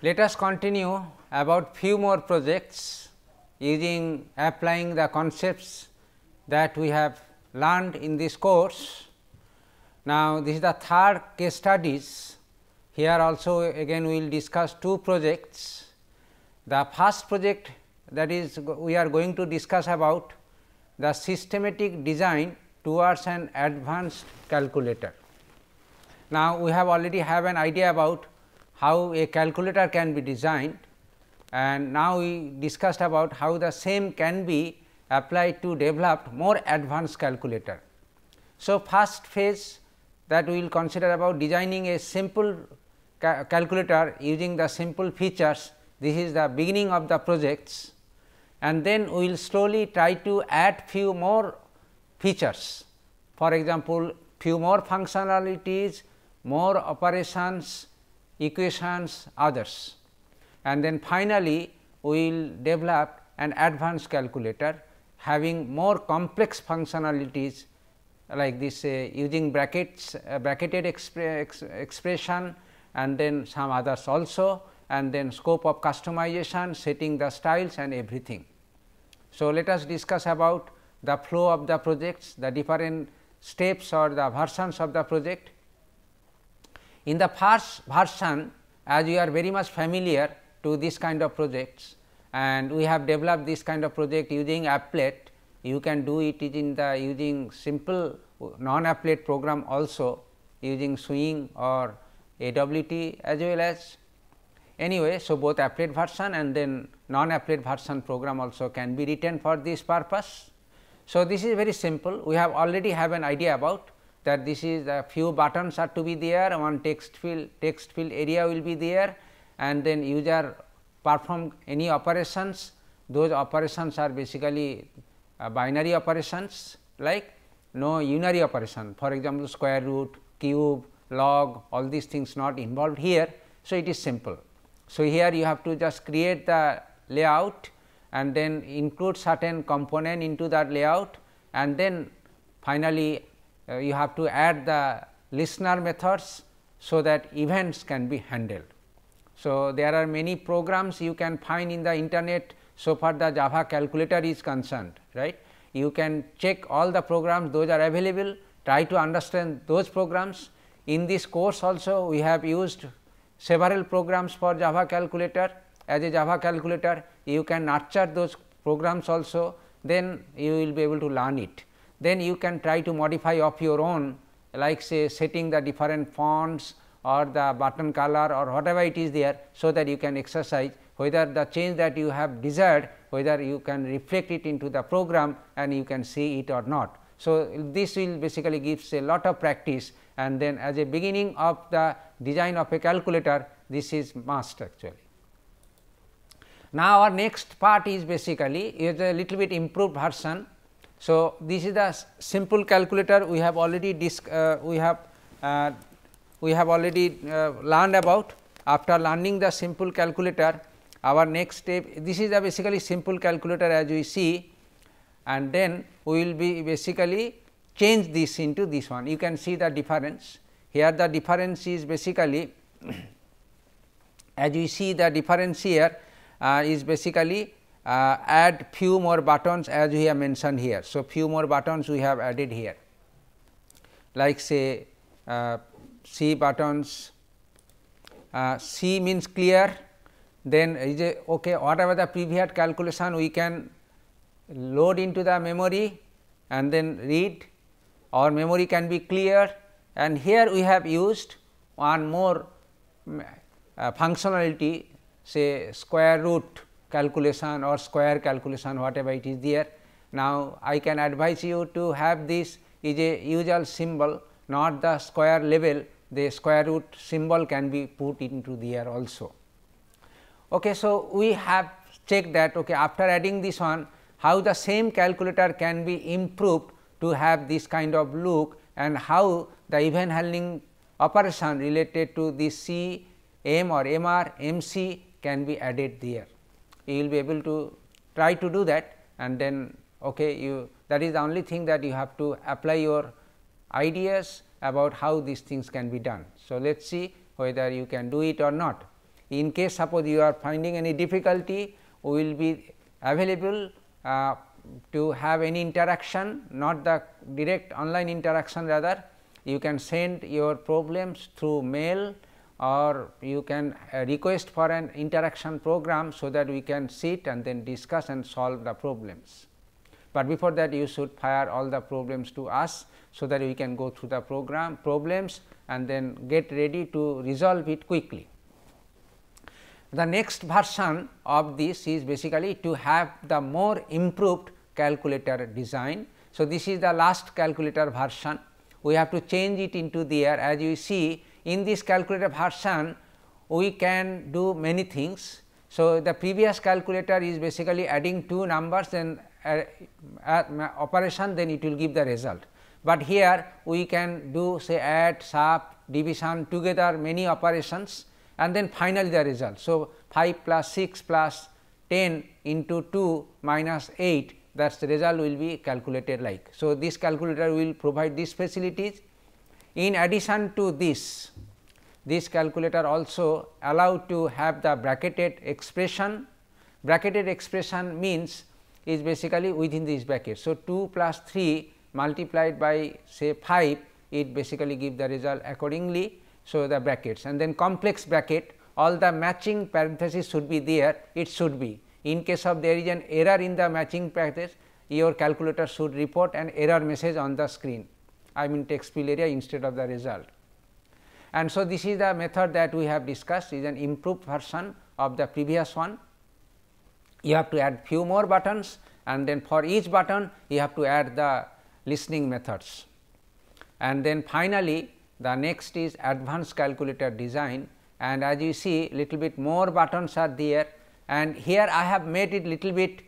Let us continue about few more projects using applying the concepts that we have learned in this course. Now, this is the third case studies. Here also again we will discuss two projects. The first project that is we are going to discuss about the systematic design towards an advanced calculator. Now, we have already have an idea about how a calculator can be designed and now we discussed about how the same can be applied to developed more advanced calculator. So, first phase that we will consider about designing a simple ca calculator using the simple features this is the beginning of the projects and then we will slowly try to add few more features. For example, few more functionalities, more operations equations others and then finally, we will develop an advanced calculator having more complex functionalities like this uh, using brackets uh, bracketed expression and then some others also and then scope of customization setting the styles and everything. So, let us discuss about the flow of the projects the different steps or the versions of the project in the first version, as you are very much familiar to this kind of projects and we have developed this kind of project using applet, you can do it in the using simple non-applet program also using swing or AWT as well as anyway. So, both applet version and then non-applet version program also can be written for this purpose. So, this is very simple we have already have an idea about that this is a few buttons are to be there one text field text field area will be there and then user perform any operations those operations are basically uh, binary operations like no unary operation for example square root cube log all these things not involved here so it is simple so here you have to just create the layout and then include certain component into that layout and then finally uh, you have to add the listener methods, so that events can be handled. So, there are many programs you can find in the internet so far the Java calculator is concerned right. You can check all the programs those are available try to understand those programs. In this course also we have used several programs for Java calculator as a Java calculator you can nurture those programs also then you will be able to learn it then you can try to modify of your own like say setting the different fonts or the button color or whatever it is there. So, that you can exercise whether the change that you have desired whether you can reflect it into the program and you can see it or not. So, this will basically gives a lot of practice and then as a beginning of the design of a calculator this is must actually. Now, our next part is basically is a little bit improved version so, this is the simple calculator we have already disc, uh, we have uh, we have already uh, learned about after learning the simple calculator our next step this is a basically simple calculator as we see and then we will be basically change this into this one you can see the difference here the difference is basically as we see the difference here uh, is basically uh, add few more buttons as we have mentioned here. So, few more buttons we have added here like say uh, C buttons, uh, C means clear then is a, okay whatever the previous calculation we can load into the memory and then read or memory can be clear and here we have used one more mm, uh, functionality say square root calculation or square calculation whatever it is there. Now, I can advise you to have this is a usual symbol not the square level the square root symbol can be put into there also. Okay, so, we have checked that okay, after adding this one how the same calculator can be improved to have this kind of look and how the event handling operation related to the C, M or M R, M C can be added there you will be able to try to do that and then okay, you that is the only thing that you have to apply your ideas about how these things can be done. So, let us see whether you can do it or not. In case suppose you are finding any difficulty, we will be available uh, to have any interaction, not the direct online interaction rather. You can send your problems through mail or you can uh, request for an interaction program, so that we can sit and then discuss and solve the problems. But before that you should fire all the problems to us, so that we can go through the program problems and then get ready to resolve it quickly. The next version of this is basically to have the more improved calculator design. So, this is the last calculator version. We have to change it into there as you see in this calculator version we can do many things. So, the previous calculator is basically adding two numbers and uh, uh, uh, operation then it will give the result. But here we can do say add, sub, division together many operations and then finally the result. So, 5 plus 6 plus 10 into 2 minus 8 that is the result will be calculated like. So, this calculator will provide these facilities in addition to this, this calculator also allow to have the bracketed expression. Bracketed expression means is basically within this bracket. So, 2 plus 3 multiplied by say 5 it basically give the result accordingly. So, the brackets and then complex bracket all the matching parenthesis should be there it should be. In case of there is an error in the matching parenthesis your calculator should report an error message on the screen. I mean text field area instead of the result. And so, this is the method that we have discussed is an improved version of the previous one. You have to add few more buttons and then for each button you have to add the listening methods. And then finally, the next is advanced calculator design and as you see little bit more buttons are there and here I have made it little bit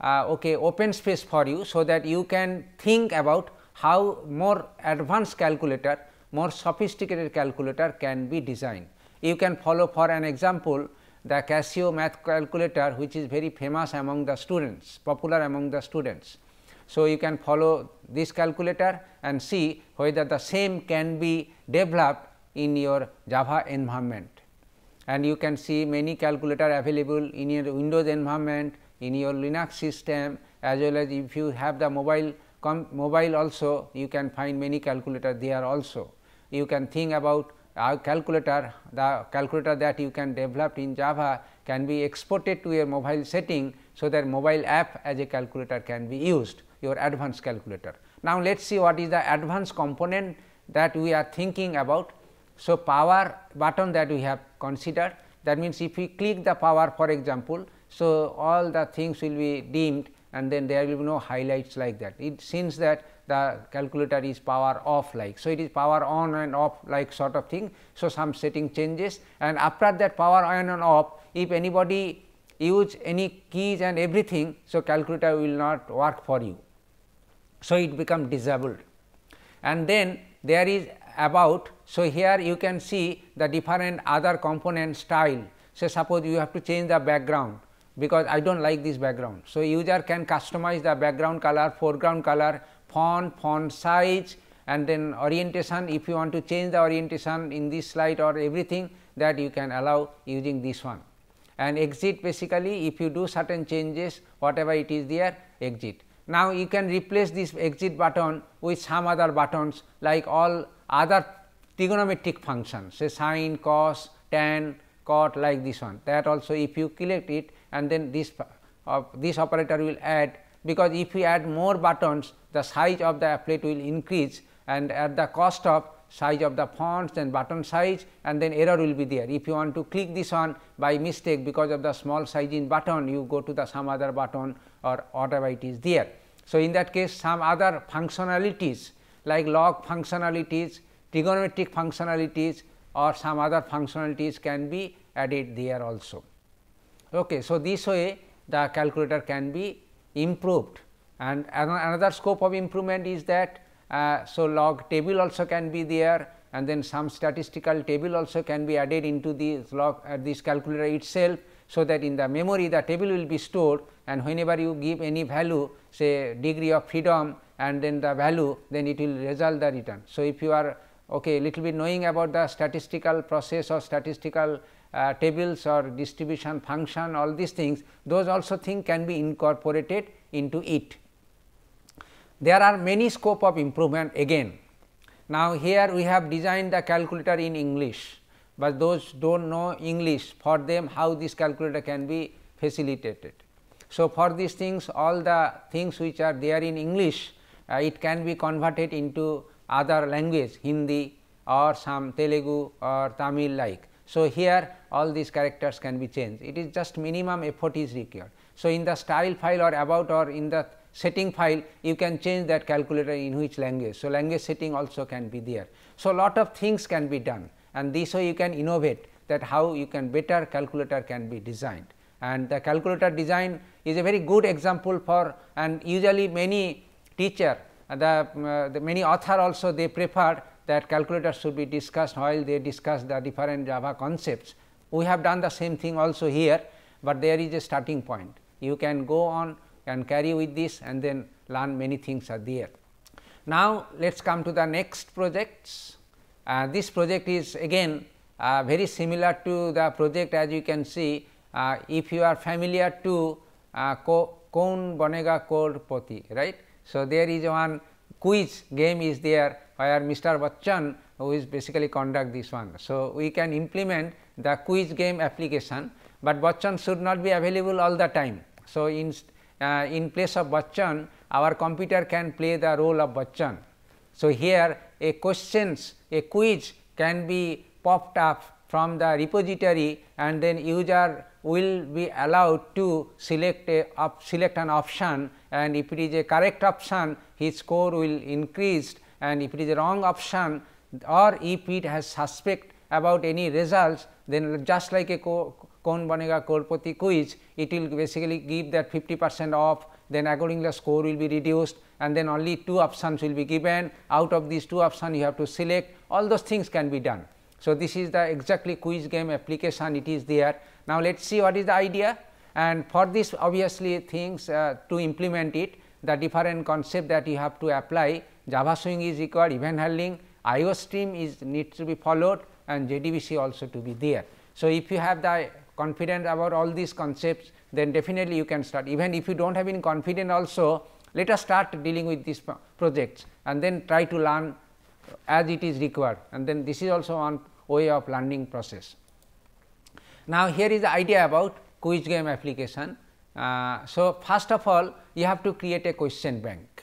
uh, okay, open space for you. So, that you can think about how more advanced calculator, more sophisticated calculator can be designed. You can follow for an example the Casio math calculator which is very famous among the students, popular among the students. So, you can follow this calculator and see whether the same can be developed in your Java environment. And you can see many calculator available in your Windows environment, in your Linux system as well as if you have the mobile mobile also you can find many calculator there also. You can think about uh, calculator, the calculator that you can develop in Java can be exported to your mobile setting. So, that mobile app as a calculator can be used your advanced calculator. Now, let us see what is the advanced component that we are thinking about. So, power button that we have considered that means, if we click the power for example. So, all the things will be dimmed and then there will be no highlights like that. It since that the calculator is power off like. So, it is power on and off like sort of thing. So, some setting changes and after that power on and off if anybody use any keys and everything. So, calculator will not work for you. So, it become disabled and then there is about. So, here you can see the different other component style. So, suppose you have to change the background because I do not like this background. So, user can customize the background color, foreground color, font, font size and then orientation if you want to change the orientation in this slide or everything that you can allow using this one. And exit basically if you do certain changes whatever it is there exit. Now, you can replace this exit button with some other buttons like all other trigonometric functions say sine, cos, tan, cot like this one that also if you collect it and then this uh, this operator will add because if we add more buttons the size of the applet will increase and at the cost of size of the fonts then button size and then error will be there. If you want to click this on by mistake because of the small size in button you go to the some other button or whatever it is there. So, in that case some other functionalities like log functionalities, trigonometric functionalities or some other functionalities can be added there also. Okay. So, this way the calculator can be improved and another scope of improvement is that uh, so log table also can be there and then some statistical table also can be added into this log uh, this calculator itself. So, that in the memory the table will be stored and whenever you give any value say degree of freedom and then the value then it will result the return. So, if you are okay little bit knowing about the statistical process or statistical uh, tables or distribution function all these things those also thing can be incorporated into it. There are many scope of improvement again. Now, here we have designed the calculator in English, but those do not know English for them how this calculator can be facilitated. So, for these things all the things which are there in English uh, it can be converted into other language Hindi or some Telugu or Tamil like. So, here all these characters can be changed it is just minimum effort is required. So, in the style file or about or in the setting file you can change that calculator in which language. So, language setting also can be there. So, lot of things can be done and this way you can innovate that how you can better calculator can be designed and the calculator design is a very good example for and usually many teacher the, uh, the many author also they prefer that calculators should be discussed while they discuss the different Java concepts. We have done the same thing also here, but there is a starting point. You can go on and carry with this and then learn many things are there. Now, let us come to the next projects. Uh, this project is again uh, very similar to the project as you can see uh, if you are familiar to uh, Bonega Cold Poti right. So, there is one quiz game is there where Mr. Bachchan who is basically conduct this one. So, we can implement the quiz game application, but Bachchan should not be available all the time. So, in, uh, in place of Bachchan our computer can play the role of Bachchan. So, here a questions a quiz can be popped up from the repository and then user will be allowed to select a op, select an option and if it is a correct option his score will increased and if it is a wrong option or if it has suspect about any results then just like a cone banega kolpati quiz it will basically give that 50 percent off then accordingly the score will be reduced and then only two options will be given out of these two options you have to select all those things can be done. So, this is the exactly quiz game application it is there. Now, let us see what is the idea and for this obviously things uh, to implement it the different concept that you have to apply Java Swing is required, event handling, IO stream is needs to be followed and JDBC also to be there. So, if you have the confidence about all these concepts, then definitely you can start. Even if you do not have any confidence also, let us start dealing with these projects and then try to learn as it is required and then this is also one way of learning process. Now, here is the idea about quiz game application. Uh, so, first of all you have to create a question bank.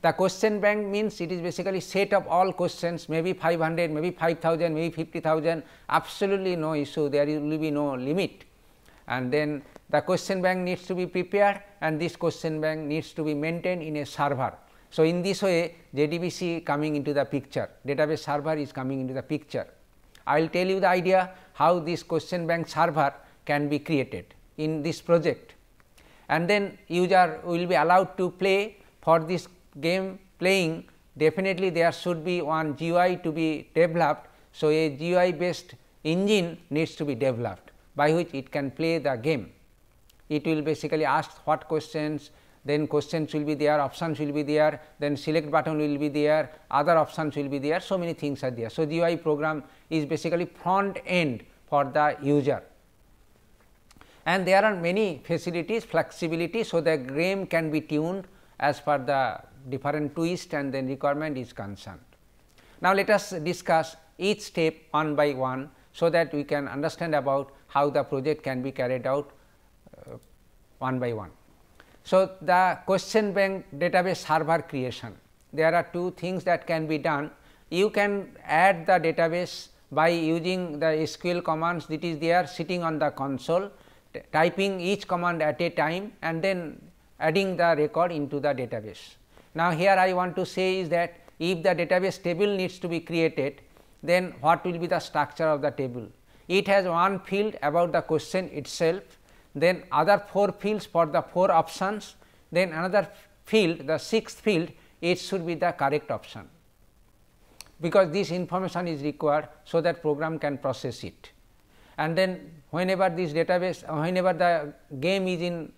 The question bank means it is basically set of all questions maybe 500, maybe 5000, maybe 50,000 absolutely no issue there will be no limit. And then the question bank needs to be prepared and this question bank needs to be maintained in a server. So, in this way JDBC coming into the picture, database server is coming into the picture. I will tell you the idea how this question bank server can be created in this project and then user will be allowed to play for this game playing definitely there should be one GUI to be developed. So, a GUI based engine needs to be developed by which it can play the game. It will basically ask what questions, then questions will be there, options will be there, then select button will be there, other options will be there, so many things are there. So, GUI program is basically front end for the user and there are many facilities flexibility. So, the game can be tuned as per the different twist and then requirement is concerned. Now, let us discuss each step one by one, so that we can understand about how the project can be carried out uh, one by one. So, the question bank database server creation, there are two things that can be done. You can add the database by using the SQL commands that is there sitting on the console, typing each command at a time and then adding the record into the database. Now, here I want to say is that if the database table needs to be created, then what will be the structure of the table? It has one field about the question itself, then other four fields for the four options, then another field, the sixth field, it should be the correct option, because this information is required, so that program can process it. And then whenever this database, whenever the game is in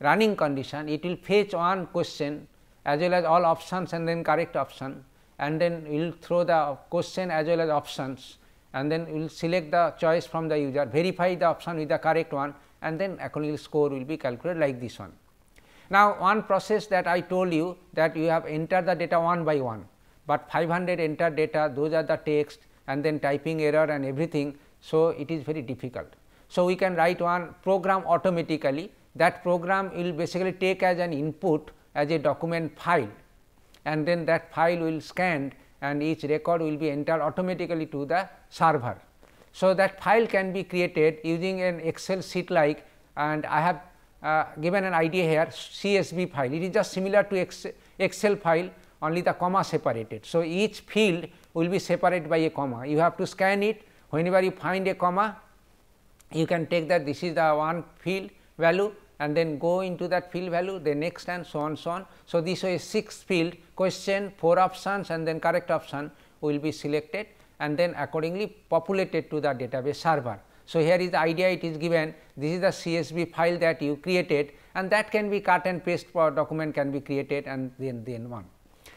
running condition, it will fetch one question as well as all options and then correct option and then we will throw the question as well as options and then we will select the choice from the user, verify the option with the correct one and then accordingly score will be calculated like this one. Now, one process that I told you that you have entered the data one by one, but 500 entered data those are the text and then typing error and everything. So, it is very difficult. So, we can write one program automatically that program will basically take as an input as a document file and then that file will scanned and each record will be entered automatically to the server. So, that file can be created using an excel sheet like and I have uh, given an idea here CSV file it is just similar to excel, excel file only the comma separated. So, each field will be separated by a comma you have to scan it whenever you find a comma you can take that this is the one field value and then go into that field value the next and so on so on. So, this way sixth field question four options and then correct option will be selected and then accordingly populated to the database server. So, here is the idea it is given this is the CSV file that you created and that can be cut and paste for document can be created and then then one.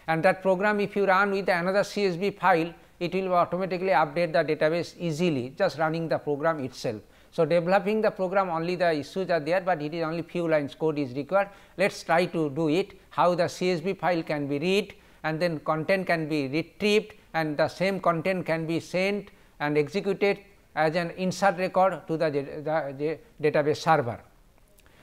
And that program if you run with another CSV file it will automatically update the database easily just running the program itself. So, developing the program only the issues are there, but it is only few lines code is required. Let us try to do it how the CSV file can be read and then content can be retrieved and the same content can be sent and executed as an insert record to the, the, the database server.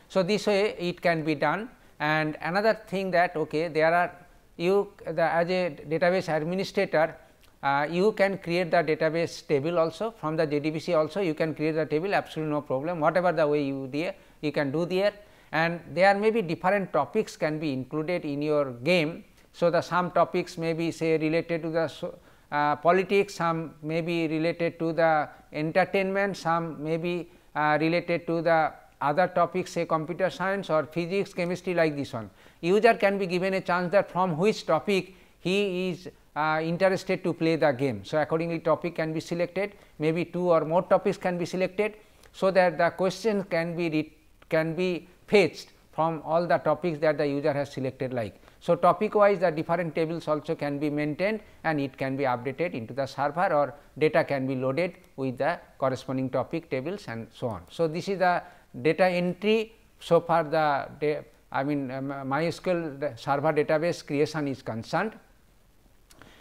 So, this way it can be done and another thing that okay there are you the, as a database administrator uh, you can create the database table also from the JDBC also you can create the table absolutely no problem whatever the way you there you can do there and there may be different topics can be included in your game. So, the some topics may be say related to the uh, politics, some may be related to the entertainment, some may be uh, related to the other topics say computer science or physics, chemistry like this one. User can be given a chance that from which topic he is uh, interested to play the game. So, accordingly topic can be selected maybe two or more topics can be selected. So, that the question can be can be fetched from all the topics that the user has selected like. So, topic wise the different tables also can be maintained and it can be updated into the server or data can be loaded with the corresponding topic tables and so on. So, this is the data entry so far the I mean um, uh, MySQL server database creation is concerned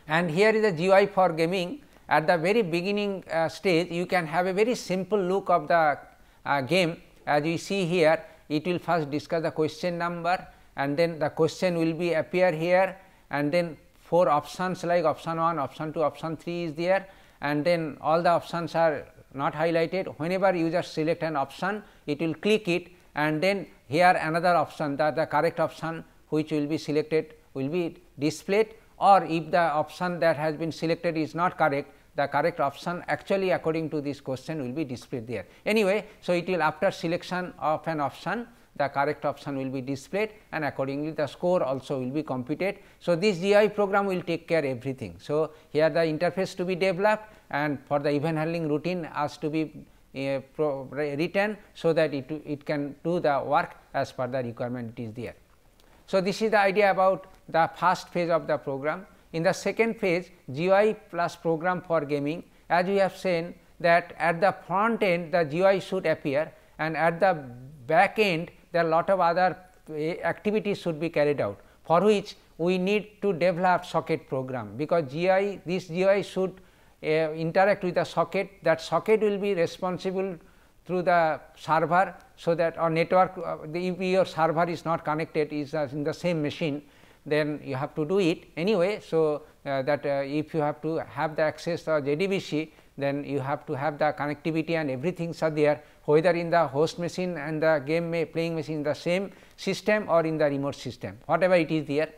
and here is a GUI for gaming at the very beginning uh, stage you can have a very simple look of the uh, game as you see here it will first discuss the question number and then the question will be appear here and then four options like option 1, option 2, option 3 is there and then all the options are not highlighted whenever user select an option it will click it and then here another option that the correct option which will be selected will be displayed or if the option that has been selected is not correct, the correct option actually according to this question will be displayed there. Anyway, so it will after selection of an option, the correct option will be displayed and accordingly the score also will be computed. So, this GI program will take care everything. So, here the interface to be developed and for the event handling routine has to be uh, written, so that it, it can do the work as per the requirement it is there. So, this is the idea about the first phase of the program. In the second phase GUI plus program for gaming as we have seen that at the front end the GUI should appear and at the back end there are lot of other eh, activities should be carried out for which we need to develop socket program because GI this GI should uh, interact with the socket that socket will be responsible through the server. So, that our network uh, the, if your server is not connected is uh, in the same machine then you have to do it anyway. So, uh, that uh, if you have to have the access of JDBC then you have to have the connectivity and everything are there whether in the host machine and the game may playing machine the same system or in the remote system whatever it is there.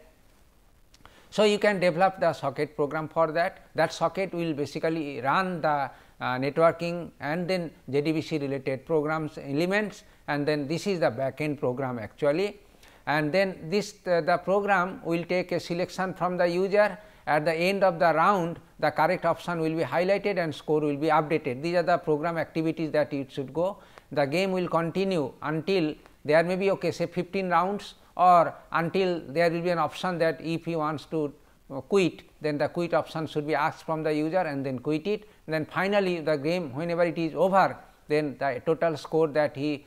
So, you can develop the socket program for that that socket will basically run the uh, networking and then JDBC related programs elements and then this is the back end program actually and then this the program will take a selection from the user at the end of the round the correct option will be highlighted and score will be updated. These are the program activities that it should go. The game will continue until there may be okay say 15 rounds or until there will be an option that if he wants to uh, quit then the quit option should be asked from the user and then quit it. And then finally, the game whenever it is over then the total score that he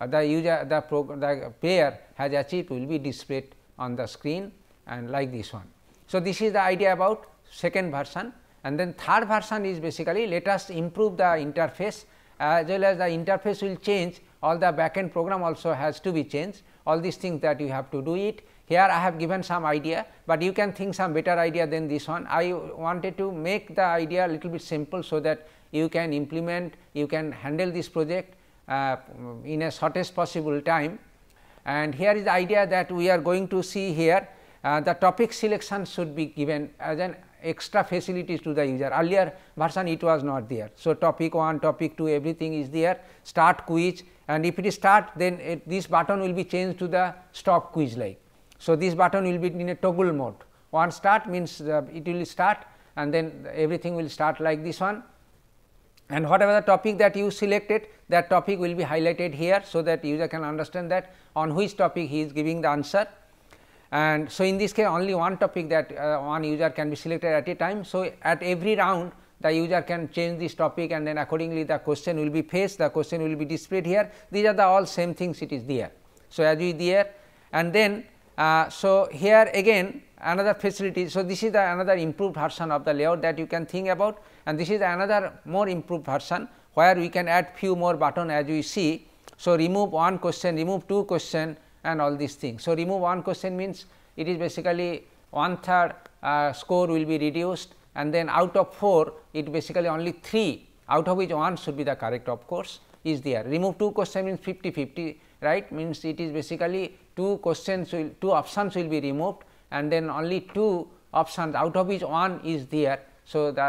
uh, the user the, the player has achieved will be displayed on the screen and like this one. So, this is the idea about second version and then third version is basically let us improve the interface as well as the interface will change all the backend program also has to be changed all these things that you have to do it here I have given some idea, but you can think some better idea than this one. I wanted to make the idea a little bit simple, so that you can implement, you can handle this project uh, in a shortest possible time. And here is the idea that we are going to see here uh, the topic selection should be given as an extra facilities to the user. Earlier version it was not there. So, topic 1, topic 2 everything is there start quiz and if it is start then it, this button will be changed to the stop quiz like. So, this button will be in a toggle mode one start means uh, it will start and then everything will start like this one and whatever the topic that you selected that topic will be highlighted here. So, that user can understand that on which topic he is giving the answer and so in this case only one topic that uh, one user can be selected at a time. So, at every round the user can change this topic and then accordingly the question will be faced, the question will be displayed here. These are the all same things it is there. So, as we there and then uh, so, here again another facility. So, this is the another improved version of the layout that you can think about and this is another more improved version where we can add few more button as we see. So, remove one question, remove two question and all these things. So, remove one question means it is basically one third uh, score will be reduced and then out of 4 it basically only 3 out of which one should be the correct of course is there. Remove two question means 50 50 right means it is basically two questions will two options will be removed and then only two options out of which one is there. So, the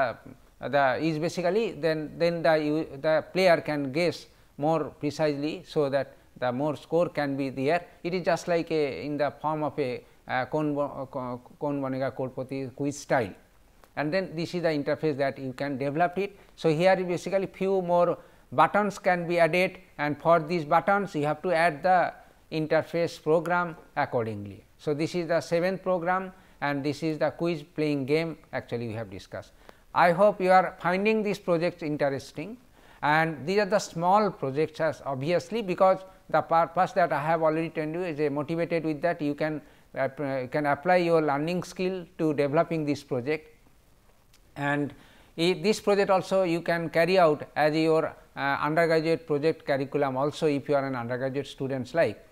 the is basically then then the the player can guess more precisely. So, that the more score can be there. It is just like a in the form of a uh, cone Bonega quiz style and then this is the interface that you can develop it. So, here basically few more buttons can be added and for these buttons you have to add the interface program accordingly. So, this is the seventh program and this is the quiz playing game actually we have discussed. I hope you are finding these projects interesting and these are the small projects as obviously, because the purpose that I have already told you is a motivated with that you can uh, you can apply your learning skill to developing this project and this project also you can carry out as your uh, undergraduate project curriculum also if you are an undergraduate students like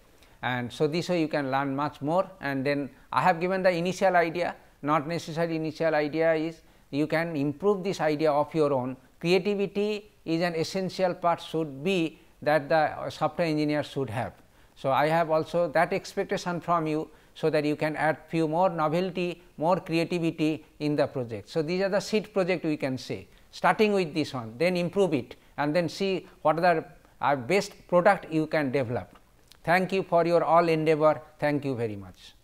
and so this way you can learn much more and then I have given the initial idea not necessary initial idea is you can improve this idea of your own creativity is an essential part should be that the uh, software engineer should have. So, I have also that expectation from you so that you can add few more novelty more creativity in the project. So, these are the seed project we can say starting with this one then improve it and then see what are the uh, best product you can develop. Thank you for your all endeavor. Thank you very much.